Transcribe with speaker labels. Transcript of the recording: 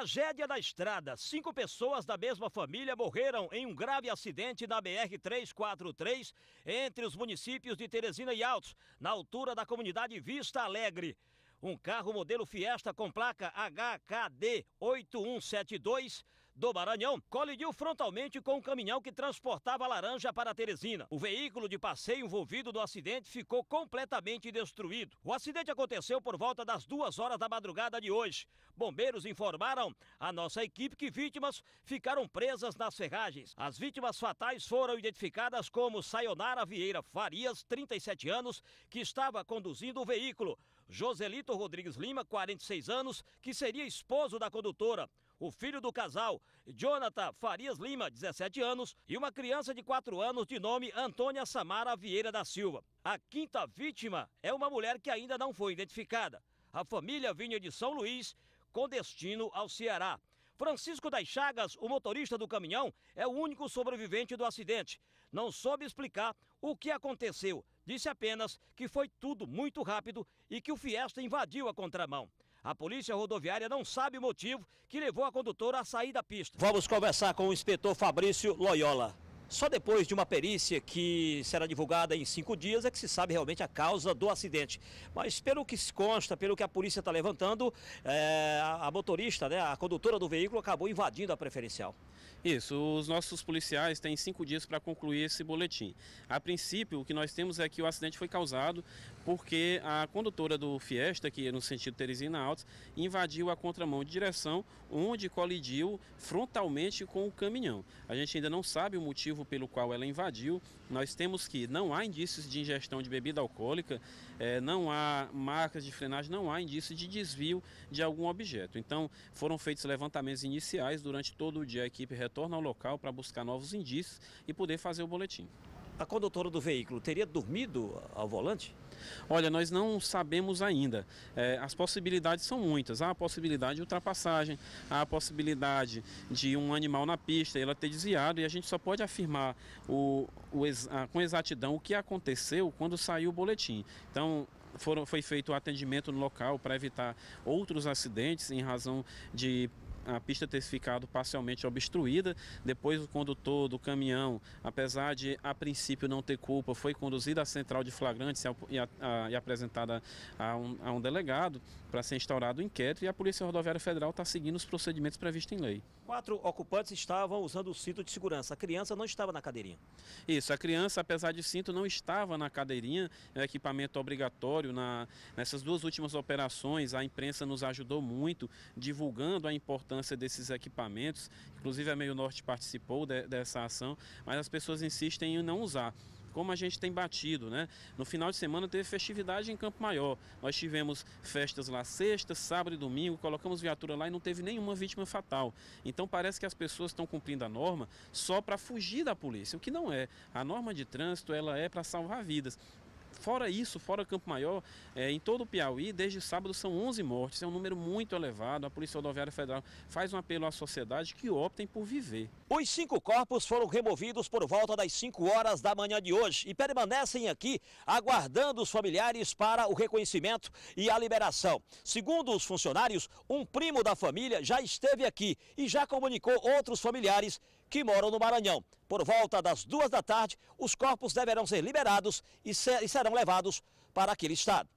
Speaker 1: Tragédia da estrada. Cinco pessoas da mesma família morreram em um grave acidente na BR-343 entre os municípios de Teresina e Altos, na altura da comunidade Vista Alegre. Um carro modelo Fiesta com placa HKD 8172 do Maranhão, colidiu frontalmente com um caminhão que transportava laranja para Teresina. O veículo de passeio envolvido no acidente ficou completamente destruído. O acidente aconteceu por volta das duas horas da madrugada de hoje. Bombeiros informaram a nossa equipe que vítimas ficaram presas nas ferragens. As vítimas fatais foram identificadas como Sayonara Vieira Farias, 37 anos, que estava conduzindo o veículo. Joselito Rodrigues Lima, 46 anos, que seria esposo da condutora. O filho do casal, Jonathan Farias Lima, 17 anos, e uma criança de 4 anos de nome Antônia Samara Vieira da Silva. A quinta vítima é uma mulher que ainda não foi identificada. A família vinha de São Luís com destino ao Ceará. Francisco das Chagas, o motorista do caminhão, é o único sobrevivente do acidente. Não soube explicar o que aconteceu, Disse apenas que foi tudo muito rápido e que o Fiesta invadiu a contramão. A polícia rodoviária não sabe o motivo que levou a condutora a sair da pista. Vamos conversar com o inspetor Fabrício Loyola. Só depois de uma perícia que será divulgada em cinco dias é que se sabe realmente a causa do acidente. Mas pelo que se consta, pelo que a polícia está levantando, é, a, motorista, né, a condutora do veículo acabou invadindo a preferencial. Isso, os nossos policiais têm cinco dias
Speaker 2: para concluir esse boletim. A princípio, o que nós temos é que o acidente foi causado porque a condutora do Fiesta, que é no sentido Teresina Altos, invadiu a contramão de direção, onde colidiu frontalmente com o caminhão. A gente ainda não sabe o motivo motivo pelo qual ela invadiu, nós temos que não há indícios de ingestão de bebida alcoólica, é, não há marcas de frenagem, não há indício de desvio de algum objeto. Então foram feitos levantamentos iniciais durante todo o dia. A equipe retorna ao local para buscar novos indícios e poder fazer o boletim a condutora do veículo teria dormido ao volante? Olha, nós não sabemos ainda. É, as possibilidades são muitas. Há a possibilidade de ultrapassagem, há a possibilidade de um animal na pista ela ter desviado e a gente só pode afirmar o, o, a, ah, com exatidão o que aconteceu quando saiu o boletim. Então, foram, foi feito o atendimento no local para evitar outros acidentes em razão de a pista ter ficado parcialmente obstruída. Depois, o condutor do caminhão, apesar de a princípio não ter culpa, foi conduzido à central de flagrantes e, a, a, e apresentada a um, a um delegado para ser instaurado o inquérito. E a Polícia Rodoviária Federal está seguindo os procedimentos previstos em lei.
Speaker 1: Quatro ocupantes estavam usando o cinto de segurança. A criança não estava na
Speaker 2: cadeirinha. Isso, a criança, apesar de cinto, não estava na cadeirinha. É equipamento obrigatório. Na, nessas duas últimas operações, a imprensa nos ajudou muito, divulgando a importância importância desses equipamentos, inclusive a Meio Norte participou de, dessa ação, mas as pessoas insistem em não usar como a gente tem batido, né? No final de semana teve festividade em Campo Maior. Nós tivemos festas lá sexta, sábado e domingo, colocamos viatura lá e não teve nenhuma vítima fatal. Então parece que as pessoas estão cumprindo a norma só para fugir da polícia, o que não é. A norma de trânsito, ela é para salvar vidas. Fora isso, fora Campo Maior, é, em todo o Piauí, desde sábado são 11 mortes, é um número muito elevado. A Polícia Rodoviária Federal faz um apelo à sociedade que optem por viver.
Speaker 1: Os cinco corpos foram removidos por volta das 5 horas da manhã de hoje e permanecem aqui aguardando os familiares para o reconhecimento e a liberação. Segundo os funcionários, um primo da família já esteve aqui e já comunicou outros familiares que moram no Maranhão. Por volta das duas da tarde, os corpos deverão ser liberados e serão levados para aquele estado.